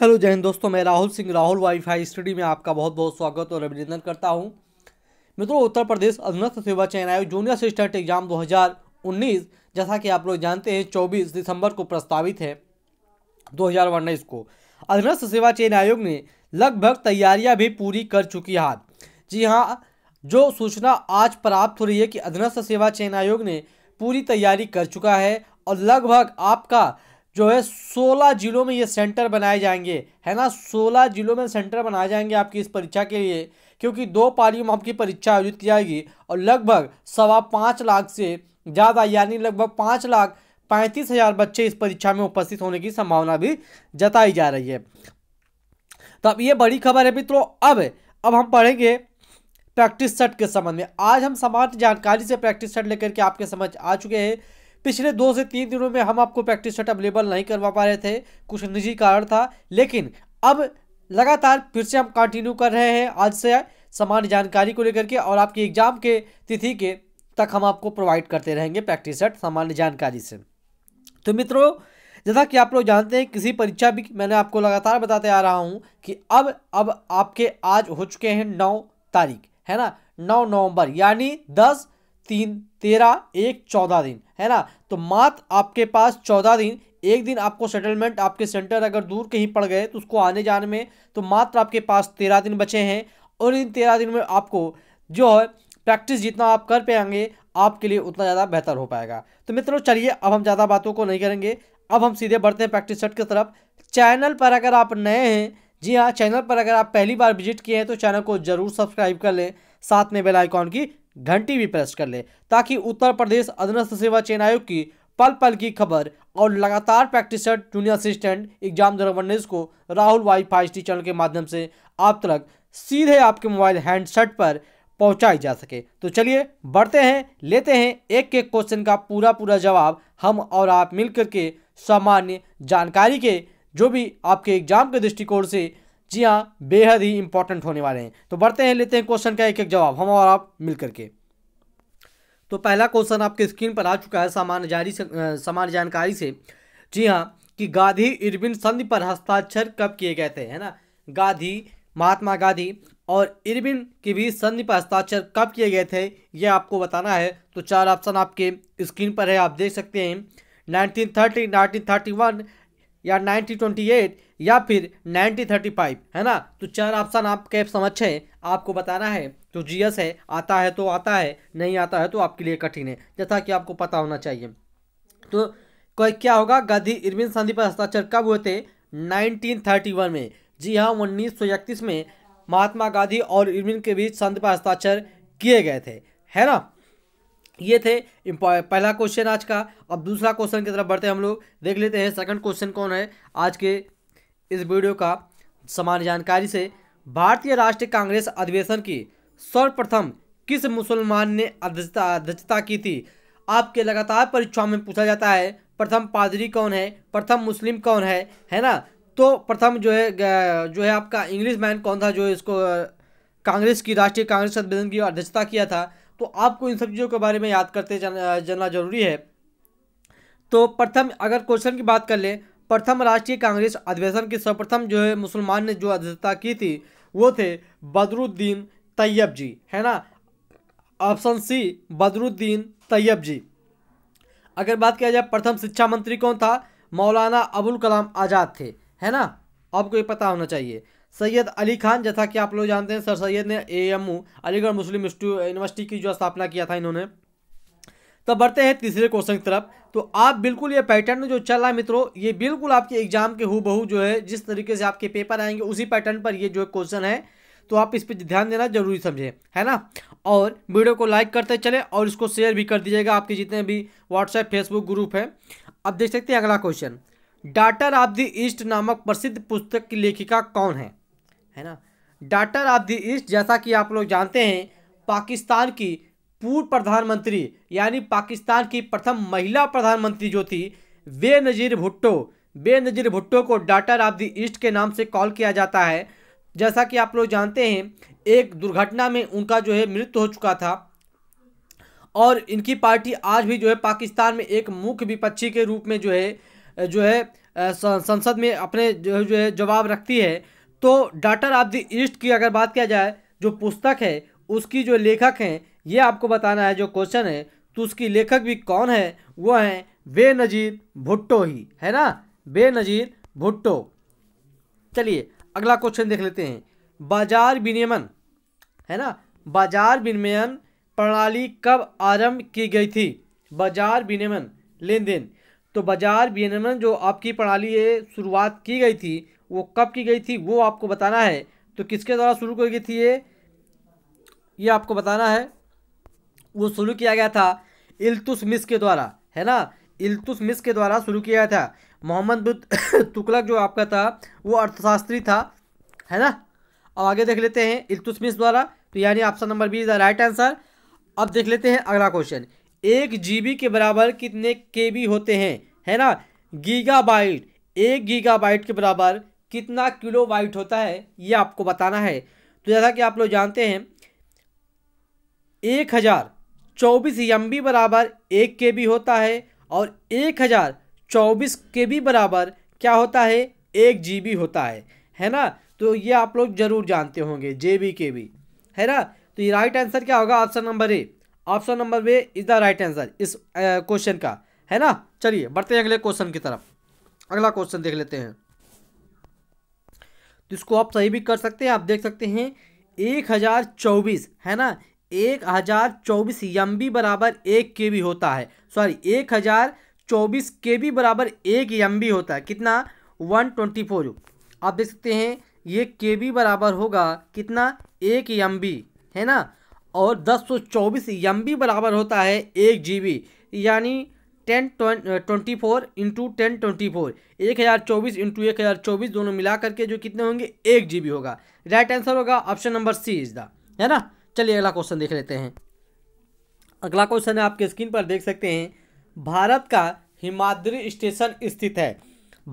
hello जय हिंद दोस्तों मैं राहुल सिंह राहुल वाईफाई स्टडी में आपका बहुत बहुत स्वागत और अभिनंदन करता हूं मित्रों उत्तर प्रदेश अधीनस्थ सेवा चयन आयोग जूनियर असिस्टेंट एग्जाम 2019 जैसा कि आप लोग जानते हैं 24 दिसंबर को प्रस्तावित है दो हज़ार को अधीनस्थ सेवा चयन आयोग ने लगभग तैयारियाँ भी पूरी कर चुकी हाथ जी हाँ जो सूचना आज प्राप्त हो रही है कि अधीनस्थ सेवा चयन आयोग ने पूरी तैयारी कर चुका है और लगभग आपका जो है सोलह जिलों में ये सेंटर बनाए जाएंगे है ना सोलह जिलों में सेंटर बनाए जाएंगे आपकी इस परीक्षा के लिए क्योंकि दो पारियों में आपकी परीक्षा आयोजित की जाएगी और लगभग सवा पाँच लाख से ज़्यादा यानी लगभग पाँच लाख पैंतीस हज़ार बच्चे इस परीक्षा में उपस्थित होने की संभावना भी जताई जा रही है तो अब ये बड़ी खबर है मित्रों अब अब हम पढ़ेंगे प्रैक्टिस सेट के संबंध में आज हम समाप्त जानकारी से प्रैक्टिस सेट लेकर के आपके समझ आ चुके हैं पिछले दो से तीन दिनों में हम आपको प्रैक्टिस सेट अवेलेबल नहीं करवा पा रहे थे कुछ निजी कारण था लेकिन अब लगातार फिर से हम कंटिन्यू कर रहे हैं आज से सामान्य जानकारी को लेकर के और आपके एग्जाम के तिथि के तक हम आपको प्रोवाइड करते रहेंगे प्रैक्टिस सेट सामान्य जानकारी से तो मित्रों जैसा कि आप लोग जानते हैं किसी परीक्षा भी मैंने आपको लगातार बताते आ रहा हूँ कि अब अब आपके आज हो चुके हैं नौ तारीख है ना नौ नवंबर यानी दस तीन तेरह एक चौदह दिन है ना तो मात्र आपके पास चौदह दिन एक दिन आपको सेटलमेंट आपके सेंटर अगर दूर कहीं पड़ गए तो उसको आने जाने में तो मात्र आपके पास तेरह दिन बचे हैं और इन तेरह दिन में आपको जो है प्रैक्टिस जितना आप कर पाएंगे आपके लिए उतना ज़्यादा बेहतर हो पाएगा तो मित्रों चलिए अब हम ज़्यादा बातों को नहीं करेंगे अब हम सीधे बढ़ते हैं प्रैक्टिस सेट की तरफ चैनल पर अगर आप नए हैं जी हाँ चैनल पर अगर आप पहली बार विजिट किए हैं तो चैनल को ज़रूर सब्सक्राइब कर लें साथ में बेल आइकॉन की घंटी भी प्रेस कर ले ताकि उत्तर प्रदेश अधीनस्थ सेवा चयन आयोग की पल पल की खबर और लगातार प्रैक्टिस जूनियर असिस्टेंट एग्जाम दो उन्नीस को Rahul Y five T channel के माध्यम से आप तक सीधे आपके मोबाइल हैंडसेट पर पहुंचाई जा सके तो चलिए बढ़ते हैं लेते हैं एक एक क्वेश्चन का पूरा पूरा जवाब हम और आप मिलकर के सामान्य जानकारी के जो भी आपके एग्जाम के दृष्टिकोण से जी हाँ बेहद ही इंपॉर्टेंट होने वाले हैं तो बढ़ते हैं लेते हैं क्वेश्चन का एक एक जवाब हम और आप मिल करके तो पहला क्वेश्चन आपके स्क्रीन पर आ चुका है सामान्य जारी सामान्य जानकारी से जी हाँ कि गांधी इरविन संधि पर हस्ताक्षर कब किए गए थे है ना गांधी महात्मा गांधी और इरविन के बीच संधि पर हस्ताक्षर कब किए गए थे यह आपको बताना है तो चार ऑप्शन आपके स्क्रीन पर है आप देख सकते हैं 1930, 1931, या नाइन्टी ट्वेंटी एट या फिर नाइन्टी थर्टी फाइव है ना तो चार ऑप्शन आपके समझें आपको बताना है तो जीएस है आता है तो आता है नहीं आता है तो आपके लिए कठिन है जैसा कि आपको पता होना चाहिए तो क्या होगा गांधी इरविन संधि पर हस्ताक्षर कब हुए थे 1931 में जी हाँ उन्नीस में महात्मा गांधी और इरविन के बीच संधि पर हस्ताक्षर किए गए थे है ना ये थे पहला क्वेश्चन आज का अब दूसरा क्वेश्चन की तरफ बढ़ते हैं हम लोग देख लेते हैं सेकंड क्वेश्चन कौन है आज के इस वीडियो का समान जानकारी से भारतीय राष्ट्रीय कांग्रेस अधिवेशन की सर्वप्रथम किस मुसलमान ने अध्यक्षता अध्यक्षता की थी आपके लगातार परीक्षाओं में पूछा जाता है प्रथम पादरी कौन है प्रथम मुस्लिम कौन है है ना तो प्रथम जो है जो है आपका इंग्लिश मैन कौन था जो इसको कांग्रेस की राष्ट्रीय कांग्रेस अधिवेशन की अध्यक्षता किया था तो आपको इन सब चीज़ों के बारे में याद करते जानना जरूरी है तो प्रथम अगर क्वेश्चन की बात कर लें प्रथम राष्ट्रीय कांग्रेस अधिवेशन की सर्वप्रथम जो है मुसलमान ने जो अध्यक्षता की थी वो थे बदरुद्दीन तैयब जी है ना option C Badruddin Tyabji अगर बात किया जाए प्रथम शिक्षा मंत्री कौन था मौलाना अबुल कलाम आज़ाद थे है ना आपको ये पता होना चाहिए सैयद अली खान जैसा कि आप लोग जानते हैं सर सैयद ने एएमयू अलीगढ़ मुस्लिम यूनिवर्सिटी की जो स्थापना किया था इन्होंने तब तो बढ़ते हैं तीसरे क्वेश्चन की तरफ तो आप बिल्कुल ये पैटर्न जो चल रहा है मित्रों ये बिल्कुल आपके एग्जाम के हु जो है जिस तरीके से आपके पेपर आएंगे उसी पैटर्न पर ये जो क्वेश्चन है तो आप इस पर ध्यान देना जरूरी समझें है ना और वीडियो को लाइक करते चले और इसको शेयर भी कर दीजिएगा आपके जितने भी व्हाट्सएप फेसबुक ग्रुप हैं अब देख सकते हैं अगला question daughter of the east नामक प्रसिद्ध पुस्तक की लेखिका कौन है है ना डाटर ऑफ द ईस्ट जैसा कि आप लोग जानते हैं पाकिस्तान की पूर्व प्रधानमंत्री यानी पाकिस्तान की प्रथम महिला प्रधानमंत्री जो थी नज़ीर भुट्टो बे नजीर भुट्टो को डाटर ऑफ द ईस्ट के नाम से कॉल किया जाता है जैसा कि आप लोग जानते हैं एक दुर्घटना में उनका जो है मृत्यु हो चुका था और इनकी पार्टी आज भी जो है पाकिस्तान में एक मुख्य विपक्षी के रूप में जो है जो है संसद में अपने जो है जवाब रखती है तो डाटर ऑफ द ईस्ट की अगर बात किया जाए जो पुस्तक है उसकी जो लेखक हैं ये आपको बताना है जो क्वेश्चन है तो उसकी लेखक भी कौन है वो हैं बे नज़ीर भुट्टो ही है ना बे नज़ीर भुट्टो चलिए अगला क्वेश्चन देख लेते हैं बाजार विनियमन है ना बाजार विनियमन प्रणाली कब आरंभ की गई थी बाजार विनियमन लेन देन तो बाजार विनियमन जो आपकी प्रणाली है शुरुआत की गई थी वो कब की गई थी वो आपको बताना है तो किसके द्वारा शुरू की गई थी ये ये आपको बताना है वो शुरू किया गया था इल्तुस मिस के द्वारा है ना इल्तुस मिस के द्वारा शुरू किया गया था मोहम्मद बुद तुगलक जो आपका था वो अर्थशास्त्री था है ना अब आगे देख लेते हैं इल्तुस मिस द्वारा तो यानी option number B is the right answer अब देख लेते हैं अगला क्वेश्चन एक जी के बराबर कितने के बी होते हैं है ना बाइट एक गीगाबाइट के बराबर कितना किलो वाइट होता है ये आपको बताना है तो जैसा कि आप लोग जानते हैं एक हज़ार चौबीस एम बी बराबर एक के बी होता है और एक हज़ार चौबीस के बी बराबर क्या होता है एक जी बी होता है है ना तो ये आप लोग ज़रूर जानते होंगे जे बी के बी है ना तो ये राइट आंसर क्या होगा option number A option number B is the right answer इस क्वेश्चन का है ना चलिए बढ़ते हैं अगले क्वेश्चन की तरफ अगला क्वेश्चन देख लेते हैं तो इसको आप सही भी कर सकते हैं आप देख सकते हैं एक हज़ार चौबीस है ना एक हज़ार चौबीस एम बी बराबर एक के बी होता है सॉरी एक हज़ार चौबीस के बी बराबर एक एम बी होता है कितना वन ट्वेंटी फोर आप देख सकते हैं ये के बी बराबर होगा कितना एक एम बी है ना और दस सौ चौबीस एम बी बराबर होता है एक जी बी यानी ten twenty four into ten twenty four एक हज़ार चौबीस इंटू एक हज़ार चौबीस दोनों मिला करके जो कितने होंगे एक जी होगा राइट आंसर होगा option number C is the है ना चलिए अगला क्वेश्चन देख लेते हैं अगला क्वेश्चन है आपके स्क्रीन पर देख सकते हैं भारत का हिमाद्री स्टेशन स्थित है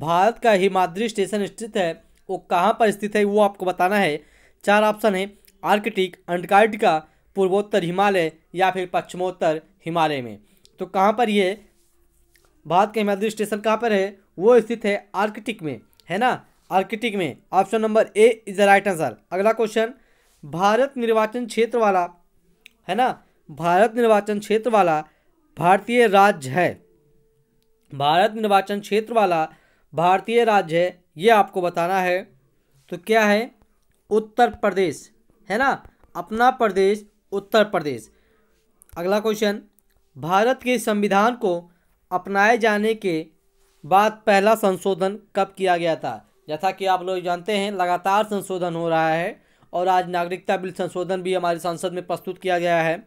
भारत का हिमाद्री स्टेशन स्थित है वो कहाँ पर स्थित है वो आपको बताना है चार ऑप्शन है आर्कटिक अंटार्कटिका पूर्वोत्तर हिमालय या फिर पश्चिमोत्तर हिमालय में तो कहाँ पर ये भारत का हिमालय स्टेशन कहाँ पर है वो स्थित है आर्कटिक में है ना आर्कटिक में option number A is the right answer अगला क्वेश्चन भारत निर्वाचन क्षेत्र वाला है ना भारत निर्वाचन क्षेत्र वाला भारतीय राज्य है भारत निर्वाचन क्षेत्र वाला भारतीय राज्य है ये आपको बताना है तो क्या है उत्तर प्रदेश है ना अपना प्रदेश उत्तर प्रदेश अगला क्वेश्चन भारत के संविधान को अपनाए जाने के बाद पहला संशोधन कब किया गया था जैसा कि आप लोग जानते हैं लगातार संशोधन हो रहा है और आज नागरिकता बिल संशोधन भी हमारे संसद में प्रस्तुत किया गया है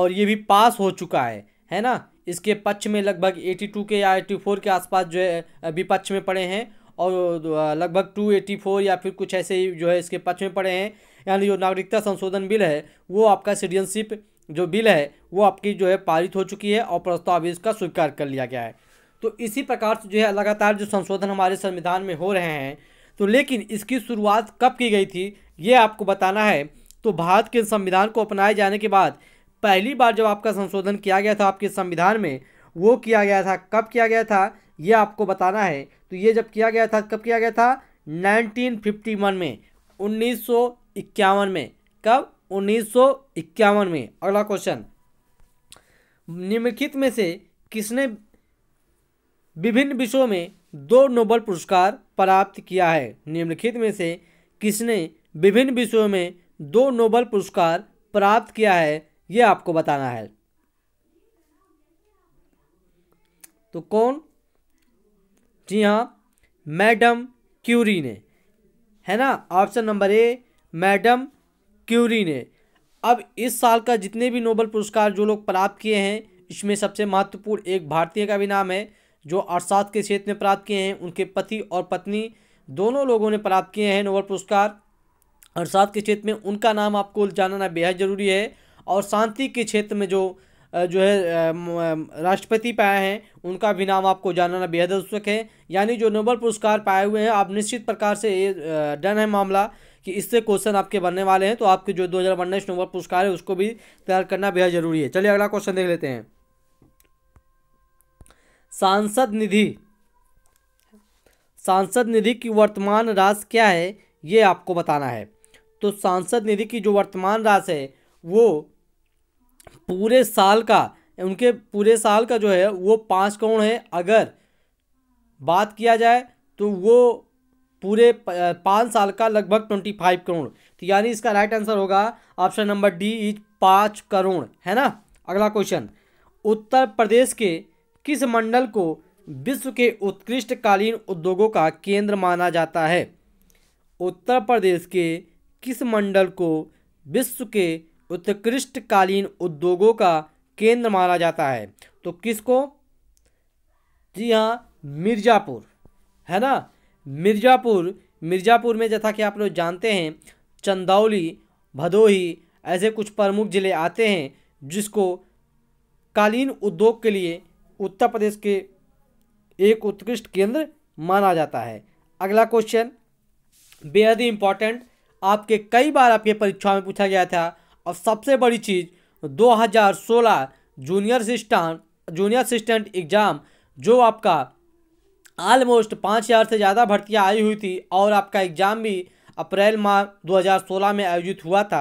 और ये भी पास हो चुका है है ना इसके पक्ष में लगभग 82 के या 84 के आसपास जो है विपक्ष में पड़े हैं और लगभग 284 या फिर कुछ ऐसे ही जो है इसके पक्ष में पड़े हैं यानी जो नागरिकता संशोधन बिल है वो आपका सिटीजनशिप जो बिल है वो आपकी जो है पारित हो चुकी है और प्रस्ताव इसका स्वीकार कर लिया गया है तो इसी प्रकार से जो है लगातार जो संशोधन हमारे संविधान में हो रहे हैं तो लेकिन इसकी शुरुआत कब की गई थी ये आपको बताना है तो भारत के संविधान को अपनाए जाने के बाद पहली बार जब आपका संशोधन किया गया था आपके संविधान में वो किया गया था कब किया गया था ये आपको बताना है तो ये जब किया गया था कब किया गया था 1951 में 1951 में कब उन्नीस में अगला क्वेश्चन निम्नलिखित में से किसने विभिन्न विषयों में दो नोबल पुरस्कार प्राप्त किया है निम्नलिखित में से किसने विभिन्न विषयों में दो नोबल पुरस्कार प्राप्त किया है यह आपको बताना है तो कौन जी हाँ मैडम क्यूरी ने है ना option number A madam Curie ने अब इस साल का जितने भी नोबल पुरस्कार जो लोग प्राप्त किए हैं इसमें सबसे महत्वपूर्ण एक भारतीय का भी नाम है जो अर्थशास्त्र के क्षेत्र में प्राप्त किए हैं उनके पति और पत्नी दोनों लोगों ने प्राप्त किए हैं नोबल पुरस्कार अर्थशास्त्र के क्षेत्र में उनका नाम आपको जानना बेहद ज़रूरी है और शांति के क्षेत्र में जो जो है राष्ट्रपति पाए हैं उनका भी नाम आपको जानना बेहद आवश्यक है यानी जो नोबल पुरस्कार पाए हुए हैं आप निश्चित प्रकार से ये डन है मामला कि इससे क्वेश्चन आपके बनने वाले हैं तो आपके जो दो हज़ार उन्नीस नंबर पुरस्कार है उसको भी तैयार करना बेहद जरूरी है चलिए अगला क्वेश्चन देख लेते हैं सांसद निधि सांसद निधि की वर्तमान राशि क्या है ये आपको बताना है तो सांसद निधि की जो वर्तमान राशि है वो पूरे साल का उनके पूरे साल का जो है वो पाँच करोड़ है अगर बात किया जाए तो वो पूरे पाँच साल का लगभग ट्वेंटी फाइव करोड़ तो यानी इसका राइट आंसर होगा ऑप्शन नंबर डी इज पाँच करोड़ है ना अगला क्वेश्चन उत्तर प्रदेश के किस मंडल को विश्व के उत्कृष्ट कालीन उद्योगों का केंद्र माना जाता है उत्तर प्रदेश के किस मंडल को विश्व के उत्कृष्ट कालीन उद्योगों का केंद्र माना जाता है तो किसको जी हाँ मिर्ज़ापुर है ना मिर्ज़ापुर मिर्ज़ापुर में जैसा कि आप लोग जानते हैं चंदौली भदोही ऐसे कुछ प्रमुख ज़िले आते हैं जिसको कालीन उद्योग के लिए उत्तर प्रदेश के एक उत्कृष्ट केंद्र माना जाता है अगला क्वेश्चन बेहद ही इम्पॉर्टेंट आपके कई बार आपके परीक्षा में पूछा गया था और सबसे बड़ी चीज़ 2016 junior assistant junior assistant exam जो आपका ऑलमोस्ट पाँच हज़ार से ज़्यादा भर्तियाँ आई हुई थी और आपका एग्ज़ाम भी अप्रैल माह 2016 में आयोजित हुआ था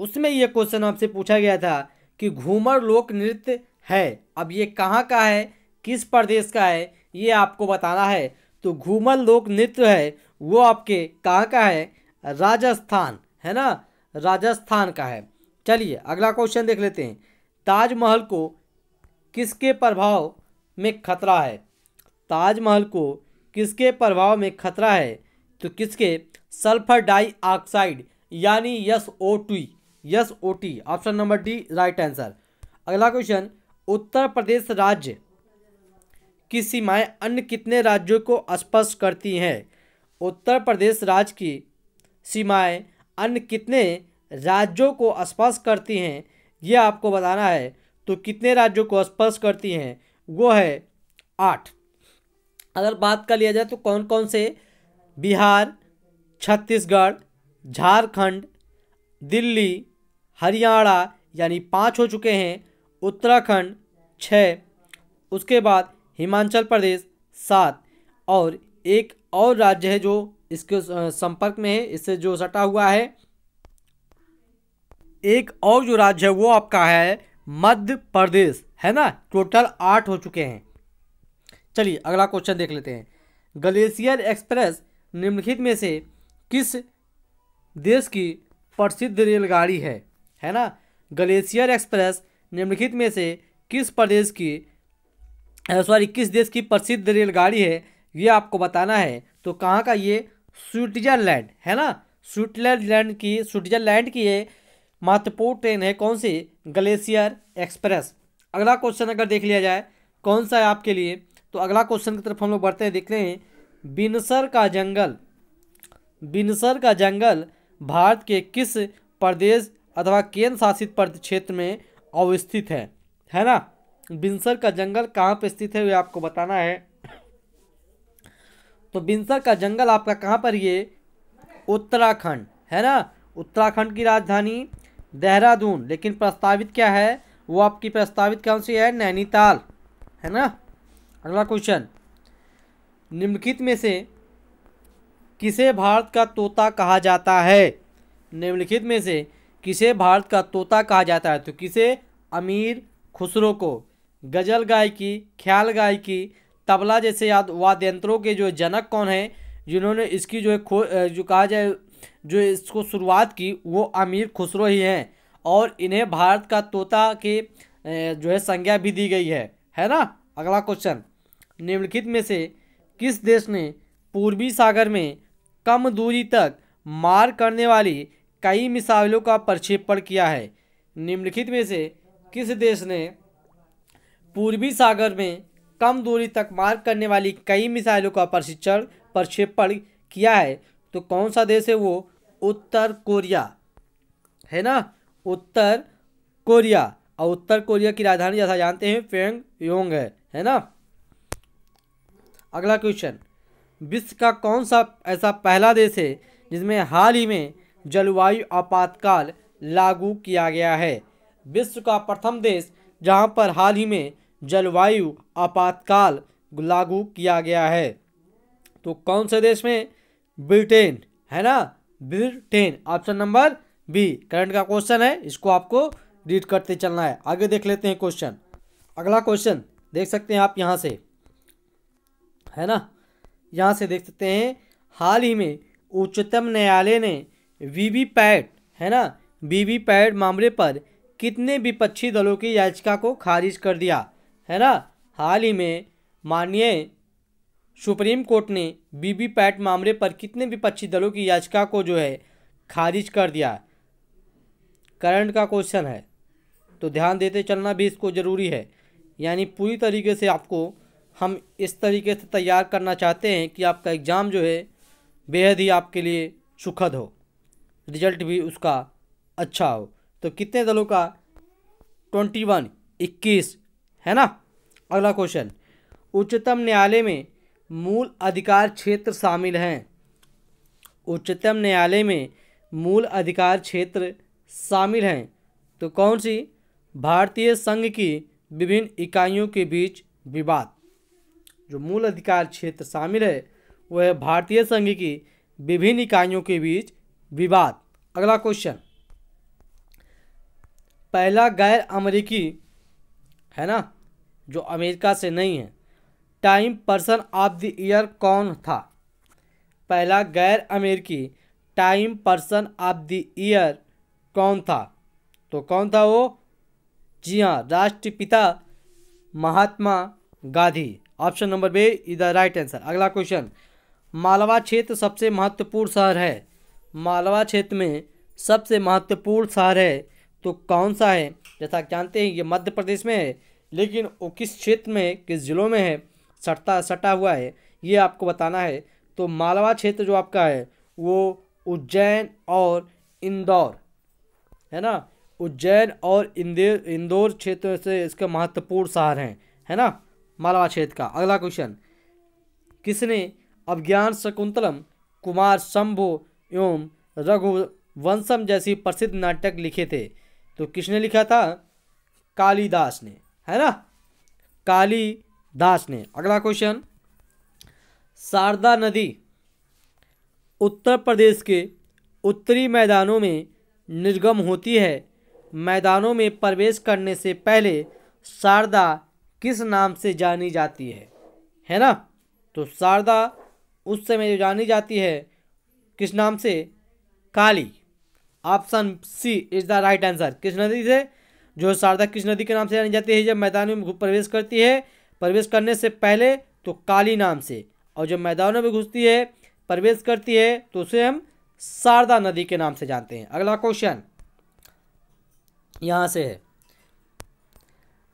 उसमें ये क्वेश्चन आपसे पूछा गया था कि घूमर लोक नृत्य है अब ये कहाँ का है किस प्रदेश का है ये आपको बताना है तो घूमर लोक नृत्य है वो आपके कहाँ का है राजस्थान है ना राजस्थान का है चलिए अगला क्वेश्चन देख लेते हैं ताजमहल को किसके प्रभाव में खतरा है ताजमहल को किसके प्रभाव में खतरा है तो किसके सल्फर डाइऑक्साइड यानी S O two S O two option number D right answer अगला क्वेश्चन उत्तर प्रदेश राज्य की सीमाएं अन्य कितने राज्यों को स्पर्श करती हैं उत्तर प्रदेश राज्य की सीमाएं अन्य कितने राज्यों को स्पर्श करती हैं यह आपको बताना है तो कितने राज्यों को स्पर्श करती हैं वो है आठ अगर बात कर लिया जाए तो कौन कौन से बिहार छत्तीसगढ़ झारखंड दिल्ली हरियाणा यानी पाँच हो चुके हैं उत्तराखंड छः उसके बाद हिमाचल प्रदेश सात और एक और राज्य है जो इसके संपर्क में है इससे जो सटा हुआ है एक और जो राज्य है वो आपका है मध्य प्रदेश है ना टोटल आठ हो चुके हैं चलिए अगला क्वेश्चन देख लेते हैं ग्लेशियर एक्सप्रेस निम्नलिखित में से किस देश की प्रसिद्ध रेलगाड़ी है है ना ग्लेशियर एक्सप्रेस निम्नलिखित में से किस प्रदेश की सॉरी किस देश की प्रसिद्ध रेलगाड़ी है ये आपको बताना है तो कहाँ का ये स्विट्जरलैंड है ना स्विट्जरलैंड की स्विट्जरलैंड की ये महत्वपूर्ण ट्रेन है कौन सी ग्लेशियर एक्सप्रेस अगला क्वेश्चन अगर देख लिया जाए कौन सा है आपके लिए तो अगला क्वेश्चन की तरफ हम लोग बढ़ते हैं देखते हैं बिनसर का जंगल बिनसर का जंगल भारत के किस प्रदेश अथवा केंद्र शासित क्षेत्र में अवस्थित है है ना बिनसर का जंगल कहाँ पर स्थित है वे आपको बताना है तो बिनसर का जंगल आपका कहाँ पर ये उत्तराखंड है ना उत्तराखंड की राजधानी देहरादून लेकिन प्रस्तावित क्या है वो आपकी प्रस्तावित कौन सी है नैनीताल है ना अगला क्वेश्चन निम्नलिखित में से किसे भारत का तोता कहा जाता है निम्नलिखित में से किसे भारत का तोता कहा जाता है तो किसे अमीर खुसरो को गजल गायकी ख्याल गायकी तबला जैसे याद वाद्य यंत्रों के जो जनक कौन हैं जिन्होंने इसकी जो है खो जो कहा जाए जो इसको शुरुआत की वो अमीर खुसरो ही हैं और इन्हें भारत का तोता के जो है संज्ञा भी दी गई है है ना अगला क्वेश्चन निम्नलिखित में से किस देश ने पूर्वी सागर में कम दूरी तक मार करने वाली कई मिसाइलों का प्रक्षेपण किया है निम्नलिखित में से किस देश ने पूर्वी सागर में कम दूरी तक मार करने वाली कई मिसाइलों का प्रशिक्षण प्रक्षेपण किया है तो कौन सा देश है वो उत्तर कोरिया है ना उत्तर कोरिया और उत्तर कोरिया की राजधानी जैसा जानते हैं पेंग योंग है है ना अगला क्वेश्चन विश्व का कौन सा ऐसा पहला देश है जिसमें हाल ही में जलवायु आपातकाल लागू किया गया है विश्व का प्रथम देश जहां पर हाल ही में जलवायु आपातकाल लागू किया गया है तो कौन से देश में ब्रिटेन है ना Britain option number B current का क्वेश्चन है इसको आपको रीड करते चलना है आगे देख लेते हैं क्वेश्चन अगला क्वेश्चन देख सकते हैं आप यहाँ से है ना यहाँ से देख सकते हैं हाल ही में उच्चतम न्यायालय ने वी पैट है ना वी पैट मामले पर कितने विपक्षी दलों की याचिका को खारिज कर दिया है ना हाल ही में माननीय सुप्रीम कोर्ट ने वी पैट मामले पर कितने विपक्षी दलों की याचिका को जो है खारिज कर दिया करंट का क्वेश्चन है तो ध्यान देते चलना भी इसको ज़रूरी है यानी पूरी तरीके से आपको हम इस तरीके से तैयार करना चाहते हैं कि आपका एग्ज़ाम जो है बेहद ही आपके लिए सुखद हो रिजल्ट भी उसका अच्छा हो तो कितने दलों का ट्वेंटी वन इक्कीस है ना अगला क्वेश्चन उच्चतम न्यायालय में मूल अधिकार क्षेत्र शामिल हैं उच्चतम न्यायालय में मूल अधिकार क्षेत्र शामिल हैं तो कौन सी भारतीय संघ की विभिन्न इकाइयों के बीच विवाद जो मूल अधिकार क्षेत्र शामिल है वह है भारतीय संघ की विभिन्न इकाइयों के बीच विवाद अगला क्वेश्चन पहला गैर अमेरिकी है ना जो अमेरिका से नहीं है Time person of the year कौन था पहला गैर अमेरिकी Time person of the year कौन था तो कौन था वो जी हाँ राष्ट्रपिता Mahatma Gandhi option number B is the right answer अगला क्वेश्चन मालवा क्षेत्र सबसे महत्वपूर्ण शहर है मालवा क्षेत्र में सबसे महत्वपूर्ण शहर है तो कौन सा है जैसा जानते हैं ये मध्य प्रदेश में है लेकिन वो किस क्षेत्र में किस जिलों में है सटता सटा हुआ है ये आपको बताना है तो मालवा क्षेत्र जो आपका है वो उज्जैन और इंदौर है ना उज्जैन और इंदौर इंदौर क्षेत्र से इसके महत्वपूर्ण शहर हैं है ना मालवा क्षेत्र का अगला क्वेश्चन किसने अज्ञान शकुंतलम कुमार शंभु एवं रघुवंशम जैसी प्रसिद्ध नाटक लिखे थे तो किसने लिखा था कालीदास ने है ना कालीदास ने अगला क्वेश्चन शारदा नदी उत्तर प्रदेश के उत्तरी मैदानों में निर्गम होती है मैदानों में प्रवेश करने से पहले शारदा किस नाम से जानी जाती है है ना तो शारदा उस समय जो जानी जाती है किस नाम से Kali option C is the right answer किस नदी से जो शारदा किस नदी के नाम से जानी जाती है जब मैदानों में प्रवेश करती है प्रवेश करने से पहले तो काली नाम से और जब मैदानों में घुसती है प्रवेश करती है तो उसे हम शारदा नदी के नाम से जानते हैं अगला क्वेश्चन यहाँ से है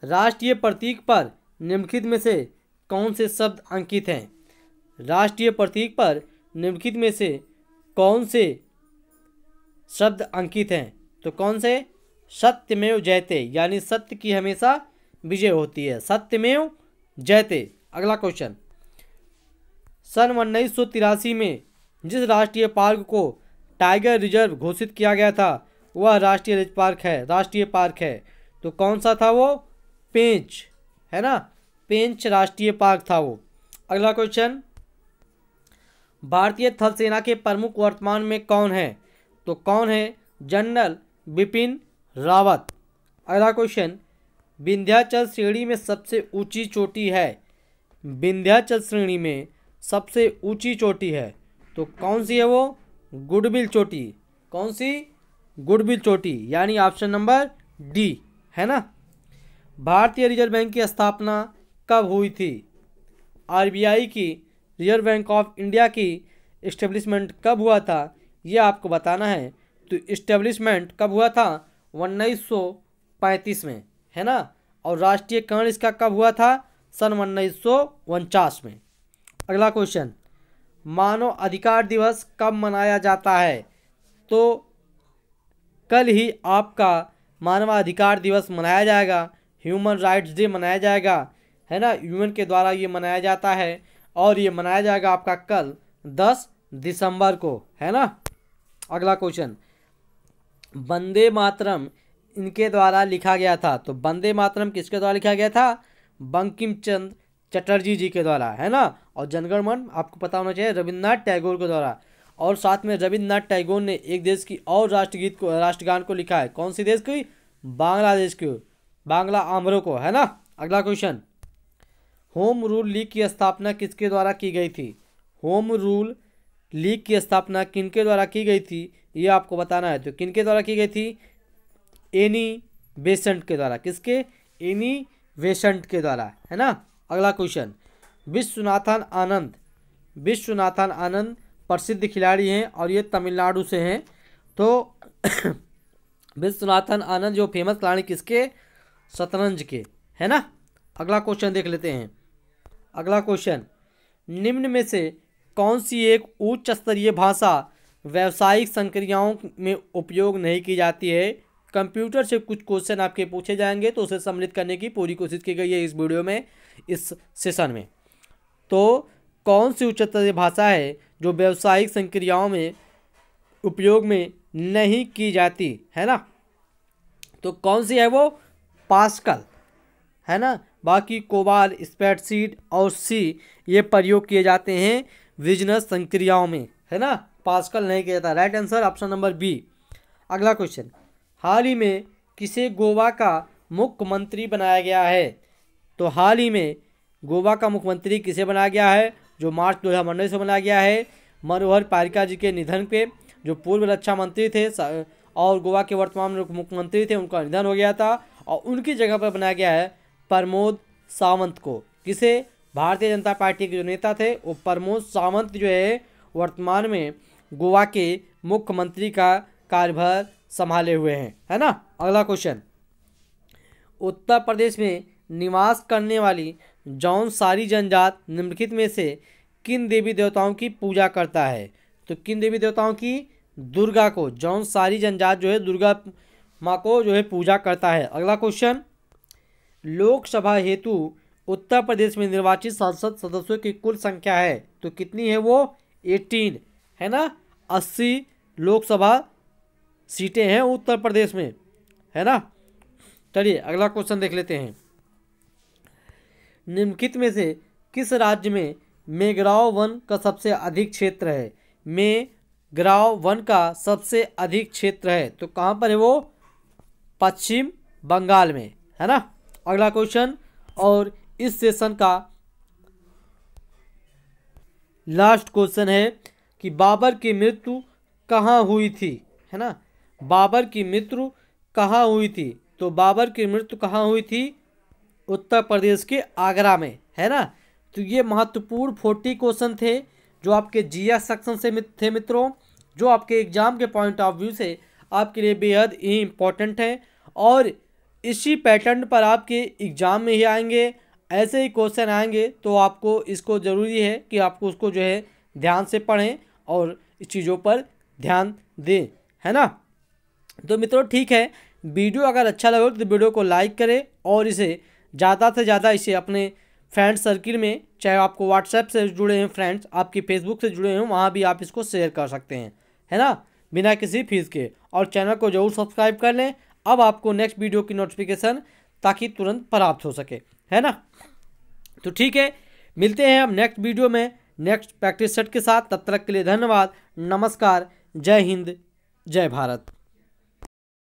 राष्ट्रीय प्रतीक पर निम्नलिखित में से कौन से शब्द अंकित हैं राष्ट्रीय प्रतीक पर निम्नलिखित में से कौन से शब्द अंकित हैं तो कौन से सत्यमेव जयते यानी सत्य की हमेशा विजय होती है सत्यमेव जयते अगला क्वेश्चन सन उन्नीस सौ तिरासी में जिस राष्ट्रीय पार्क को टाइगर रिजर्व घोषित किया गया था वह राष्ट्रीय पार्क है राष्ट्रीय पार्क है तो कौन सा था वो पेंच है ना पेंच राष्ट्रीय पार्क था वो अगला क्वेश्चन भारतीय थल सेना के प्रमुख वर्तमान में कौन है तो कौन है जनरल बिपिन रावत अगला क्वेश्चन विंध्याचल श्रेणी में सबसे ऊंची चोटी है विंध्याचल श्रेणी में सबसे ऊंची चोटी है तो कौन सी है वो गुडबिल चोटी कौन सी गुडबिल चोटी यानी ऑप्शन नंबर डी है ना भारतीय रिजर्व बैंक की स्थापना कब हुई थी आरबीआई की रिजर्व बैंक ऑफ इंडिया की इस्टेब्लिशमेंट कब हुआ था यह आपको बताना है तो इस्टेब्लिशमेंट कब हुआ था उन्नीस में है ना और राष्ट्रीय कर्ण इसका कब हुआ था सन उन्नीस में अगला क्वेश्चन मानव अधिकार दिवस कब मनाया जाता है तो कल ही आपका मानवाधिकार दिवस मनाया जाएगा ह्यूमन राइट्स डे मनाया जाएगा है ना यूएन के द्वारा ये मनाया जाता है और ये मनाया जाएगा आपका कल दस दिसंबर को है ना अगला क्वेश्चन वंदे मातरम इनके द्वारा लिखा गया था तो वंदे मातरम किसके द्वारा लिखा गया था बंकिम चंद चटर्जी जी के द्वारा है ना और जनगणमन आपको पता होना चाहिए रविन्द्रनाथ टैगोर के द्वारा और साथ में रविन्द्रनाथ टैगोर ने एक देश की और राष्ट्रगीत को राष्ट्रगान को लिखा है कौन सी देश की बांग्लादेश की बांग्ला आमरों को है ना अगला क्वेश्चन होम रूल लीग की स्थापना किसके द्वारा की गई थी होम रूल लीग की स्थापना किनके द्वारा की गई थी ये आपको बताना है तो किनके द्वारा की गई थी एनी बेसेंट के द्वारा किसके एनी बेसेंट के द्वारा है ना अगला क्वेश्चन विश्वनाथन आनंद विश्वनाथन आनंद प्रसिद्ध खिलाड़ी हैं और ये तमिलनाडु से हैं तो विश्वनाथन आनंद जो फेमस खिलाड़ी किसके शतरंज के है ना अगला क्वेश्चन देख लेते हैं अगला क्वेश्चन निम्न में से कौन सी एक उच्च स्तरीय भाषा व्यावसायिक संक्रियाओं में उपयोग नहीं की जाती है कंप्यूटर से कुछ क्वेश्चन आपके पूछे जाएंगे तो उसे सम्मिलित करने की पूरी कोशिश की गई है इस वीडियो में इस सेशन में तो कौन सी उच्च स्तरीय भाषा है जो व्यावसायिक संक्रियाओं में उपयोग में नहीं की जाती है ना तो कौन सी है वो पास्कल है ना बाकी कोबाल स्प्रेडशीट और सी ये प्रयोग किए जाते हैं विजनस संक्रियाओं में है ना पास्कल नहीं किया जाता right answer option number B अगला क्वेश्चन हाल ही में किसे गोवा का मुख्यमंत्री बनाया गया है तो हाल ही में गोवा का मुख्यमंत्री किसे बनाया गया है जो मार्च दो हज़ार उन्नीस में बनाया गया है मनोहर पारिका जी के निधन पे जो पूर्व रक्षा मंत्री थे और गोवा के वर्तमान मुख्यमंत्री थे उनका निधन हो गया था और उनकी जगह पर बनाया गया है प्रमोद सावंत को किसे भारतीय जनता पार्टी के जो नेता थे वो प्रमोद सावंत जो है वर्तमान में गोवा के मुख्यमंत्री का कार्यभार संभाले हुए हैं है ना अगला क्वेश्चन उत्तर प्रदेश में निवास करने वाली जौन सारी जनजात निम्नलिखित में से किन देवी देवताओं की पूजा करता है तो किन देवी देवताओं की दुर्गा को जौन सारी जनजात जो है दुर्गा माँ को जो है पूजा करता है अगला क्वेश्चन लोकसभा हेतु उत्तर प्रदेश में निर्वाचित सांसद सदस्यों की कुल संख्या है तो कितनी है वो एटीन है ना अस्सी लोकसभा सीटें हैं उत्तर प्रदेश में है ना चलिए अगला क्वेश्चन देख लेते हैं निम्नलिखित में से किस राज्य में मेघराव वन का सबसे अधिक क्षेत्र है मेघराव वन का सबसे अधिक क्षेत्र है तो कहाँ पर है वो पश्चिम बंगाल में है ना अगला क्वेश्चन और इस सेशन का लास्ट क्वेश्चन है कि बाबर की मृत्यु कहाँ हुई थी है ना बाबर की मृत्यु कहाँ हुई थी तो बाबर की मृत्यु कहाँ हुई थी उत्तर प्रदेश के आगरा में है ना तो ये महत्वपूर्ण फोर्टी क्वेश्चन थे जो आपके जीएस सेक्शन से थे मित्रों जो आपके एग्जाम के पॉइंट ऑफ व्यू से आपके लिए बेहद ही इम्पोर्टेंट है और इसी पैटर्न पर आपके एग्ज़ाम में ही आएंगे ऐसे ही क्वेश्चन आएंगे तो आपको इसको ज़रूरी है कि आपको उसको जो है ध्यान से पढ़ें और इस चीज़ों पर ध्यान दें है ना तो मित्रों ठीक है वीडियो अगर अच्छा लगे तो वीडियो को लाइक करें और इसे ज़्यादा से ज़्यादा इसे अपने फ्रेंड सर्किल में चाहे आपको व्हाट्सएप से जुड़े हैं फ्रेंड्स आपके फेसबुक से जुड़े हों वहाँ भी आप इसको शेयर कर सकते हैं है ना बिना किसी फीस के और चैनल को जरूर सब्सक्राइब कर लें अब आपको नेक्स्ट वीडियो की नोटिफिकेशन ताकि तुरंत प्राप्त हो सके है ना तो ठीक है मिलते हैं हम नेक्स्ट वीडियो में नेक्स्ट प्रैक्टिस सेट के साथ तब तक के लिए धन्यवाद नमस्कार जय हिंद जय भारत